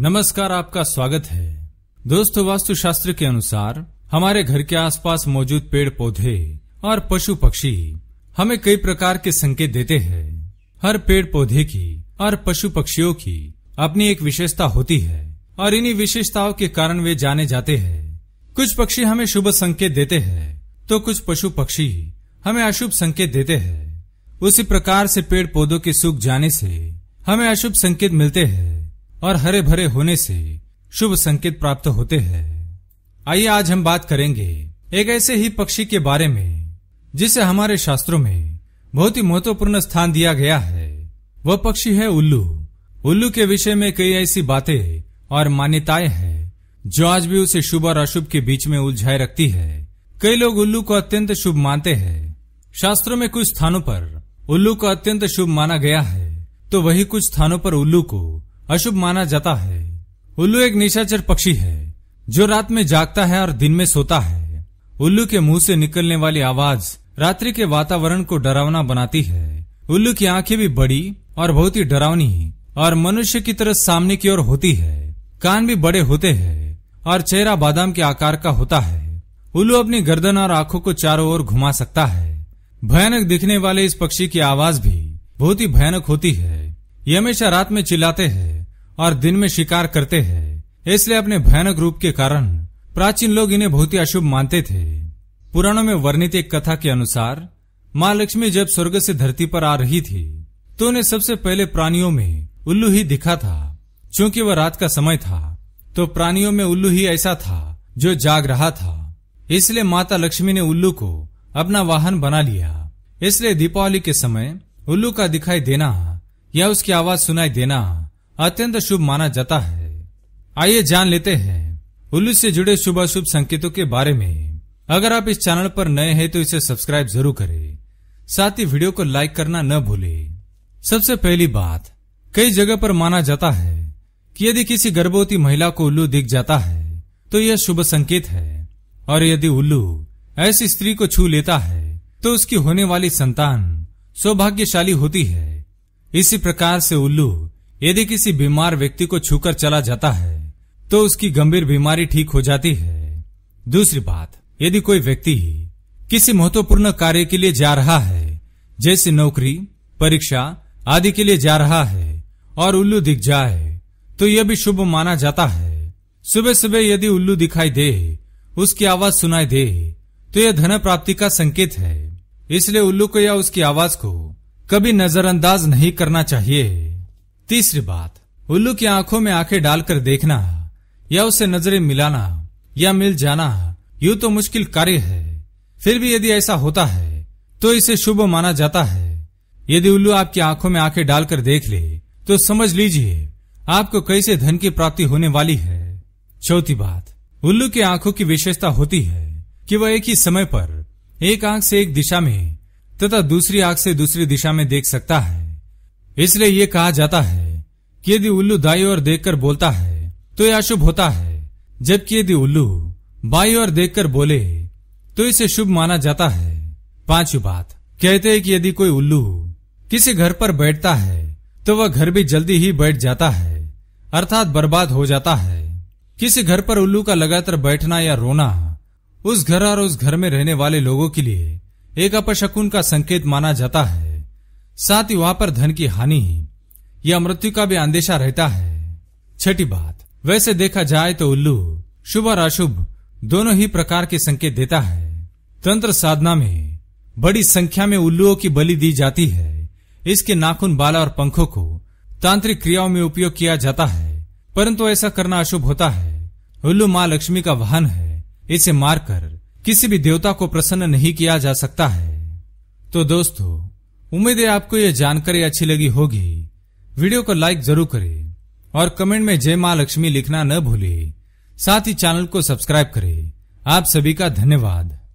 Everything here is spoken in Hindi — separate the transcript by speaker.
Speaker 1: नमस्कार आपका स्वागत है दोस्तों वास्तु शास्त्र के अनुसार हमारे घर के आसपास मौजूद पेड़ पौधे और पशु पक्षी हमें कई प्रकार के संकेत देते हैं हर पेड़ पौधे की और पशु पक्षियों की अपनी एक विशेषता होती है और इन्हीं विशेषताओं के कारण वे जाने जाते हैं कुछ पक्षी हमें शुभ संकेत देते हैं तो कुछ पशु पक्षी हमें अशुभ संकेत देते हैं उसी प्रकार से पेड़ पौधों के सुख जाने से हमें अशुभ संकेत मिलते हैं और हरे भरे होने से शुभ संकेत प्राप्त होते हैं आइए आज हम बात करेंगे एक ऐसे ही पक्षी के बारे में जिसे हमारे शास्त्रों में बहुत ही महत्वपूर्ण स्थान दिया गया है वह पक्षी है उल्लू उल्लू के विषय में कई ऐसी बातें और मान्यताएं हैं जो आज भी उसे शुभ और अशुभ के बीच में उलझाए रखती है कई लोग उल्लू को अत्यंत शुभ मानते हैं शास्त्रों में कुछ स्थानों पर उल्लू को अत्यंत शुभ माना गया है तो वही कुछ स्थानों पर उल्लू को अशुभ माना जाता है उल्लू एक निशाचर पक्षी है जो रात में जागता है और दिन में सोता है उल्लू के मुंह से निकलने वाली आवाज रात्रि के वातावरण को डरावना बनाती है उल्लू की आंखें भी बड़ी और बहुत ही डरावनी और मनुष्य की तरह सामने की ओर होती है कान भी बड़े होते हैं और चेहरा बादाम के आकार का होता है उल्लू अपनी गर्दन और आंखों को चारों ओर घुमा सकता है भयानक दिखने वाले इस पक्षी की आवाज भी बहुत ही भयानक होती है ये हमेशा रात में चिल्लाते हैं और दिन में शिकार करते हैं इसलिए अपने भयानक रूप के कारण प्राचीन लोग इन्हें बहुत ही अशुभ मानते थे पुराणों में वर्णित एक कथा के अनुसार माँ लक्ष्मी जब स्वर्ग से धरती पर आ रही थी तो उन्हें सबसे पहले प्राणियों में उल्लू ही दिखा था क्योंकि वह रात का समय था तो प्राणियों में उल्लू ही ऐसा था जो जाग रहा था इसलिए माता लक्ष्मी ने उल्लू को अपना वाहन बना लिया इसलिए दीपावली के समय उल्लू का दिखाई देना या उसकी आवाज सुनाई देना अत्यंत शुभ माना जाता है आइए जान लेते हैं उल्लू से जुड़े शुभ अशुभ संकेतों के बारे में अगर आप इस चैनल पर नए हैं तो इसे सब्सक्राइब जरूर करें साथ ही वीडियो को लाइक करना न भूले सबसे पहली बात कई जगह पर माना जाता है कि यदि किसी गर्भवती महिला को उल्लू दिख जाता है तो यह शुभ संकेत है और यदि उल्लू ऐसी स्त्री को छू लेता है तो उसकी होने वाली संतान सौभाग्यशाली होती है इसी प्रकार से उल्लू यदि किसी बीमार व्यक्ति को छूकर चला जाता है तो उसकी गंभीर बीमारी ठीक हो जाती है दूसरी बात यदि कोई व्यक्ति ही किसी महत्वपूर्ण कार्य के लिए जा रहा है जैसे नौकरी परीक्षा आदि के लिए जा रहा है और उल्लू दिख जाए तो यह भी शुभ माना जाता है सुबह सुबह यदि उल्लू दिखाई दे उसकी आवाज सुनाई दे तो यह धन प्राप्ति का संकेत है इसलिए उल्लू को या उसकी आवाज को कभी नजरअंदाज नहीं करना चाहिए तीसरी बात उल्लू की आंखों में आंखें डालकर देखना या उसे नजरें मिलाना या मिल जाना यू तो मुश्किल कार्य है फिर भी यदि ऐसा होता है तो इसे शुभ माना जाता है यदि उल्लू आपकी आंखों में आंखें डालकर देख ले तो समझ लीजिए आपको कैसे धन की प्राप्ति होने वाली है चौथी बात उल्लू की आंखों की विशेषता होती है कि वह एक ही समय पर एक आंख से एक दिशा में तथा दूसरी आंख से दूसरी दिशा में देख सकता है इसलिए ये कहा जाता है कि यदि उल्लू दाई और देखकर बोलता है तो यह अशुभ होता है जबकि यदि उल्लू बाई और देखकर बोले तो इसे शुभ माना जाता है पांचवी बात कहते हैं कि यदि कोई उल्लू किसी घर पर बैठता है तो वह घर भी जल्दी ही बैठ जाता है अर्थात बर्बाद हो जाता है किसी घर पर उल्लू का लगातार बैठना या रोना उस घर और उस घर में रहने वाले लोगों के लिए एक अपशकुन का संकेत माना जाता है साथ ही वहां पर धन की हानि या मृत्यु का भी अंदेशा रहता है छठी बात वैसे देखा जाए तो उल्लू शुभ और अशुभ दोनों ही प्रकार के संकेत देता है तंत्र साधना में बड़ी संख्या में उल्लुओं की बलि दी जाती है इसके नाखून बाला और पंखों को तांत्रिक क्रियाओं में उपयोग किया जाता है परंतु ऐसा करना अशुभ होता है उल्लू माँ लक्ष्मी का वाहन है इसे मारकर किसी भी देवता को प्रसन्न नहीं किया जा सकता है तो दोस्तों उम्मीद है आपको ये जानकारी अच्छी लगी होगी वीडियो को लाइक जरूर करें और कमेंट में जय माँ लक्ष्मी लिखना न भूले साथ ही चैनल को सब्सक्राइब करें आप सभी का धन्यवाद